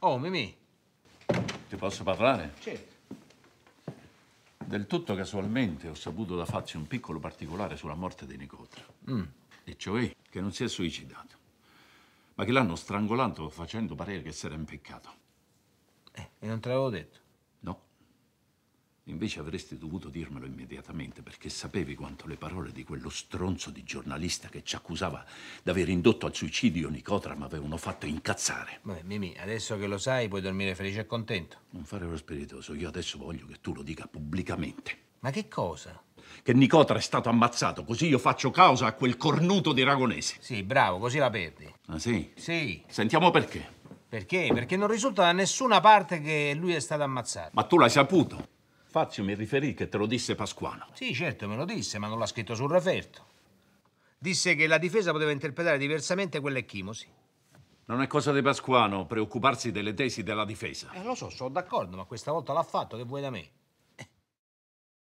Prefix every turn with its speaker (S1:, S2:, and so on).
S1: Oh, Mimì.
S2: Ti posso parlare? Certo. Del tutto casualmente ho saputo da Fazio un piccolo particolare sulla morte di Nicotra. Mm. E cioè che non si è suicidato, ma che l'hanno strangolato facendo parere che si era impiccato. Eh, e non te l'avevo detto? Invece avresti dovuto dirmelo immediatamente perché sapevi quanto le parole di quello stronzo di giornalista che ci accusava di aver indotto al suicidio Nicotram avevano fatto incazzare. Beh, Mimì, adesso che lo sai puoi dormire felice e contento. Non fare lo spiritoso, io adesso voglio che tu lo dica pubblicamente. Ma che cosa? Che Nicotra è stato ammazzato, così io faccio causa a quel cornuto di Ragonese. Sì, bravo, così la perdi. Ah sì? Sì. Sentiamo perché.
S1: Perché? Perché non risulta da nessuna parte che lui è stato ammazzato.
S2: Ma tu l'hai saputo? Fazio mi riferì che te lo disse Pasquano.
S1: Sì, certo, me lo disse, ma non l'ha scritto sul referto. Disse che la difesa poteva interpretare diversamente quella ecchimosi.
S2: Non è cosa di Pasquano preoccuparsi delle tesi della difesa.
S1: Eh, lo so, sono d'accordo, ma questa volta l'ha fatto, che vuoi da me?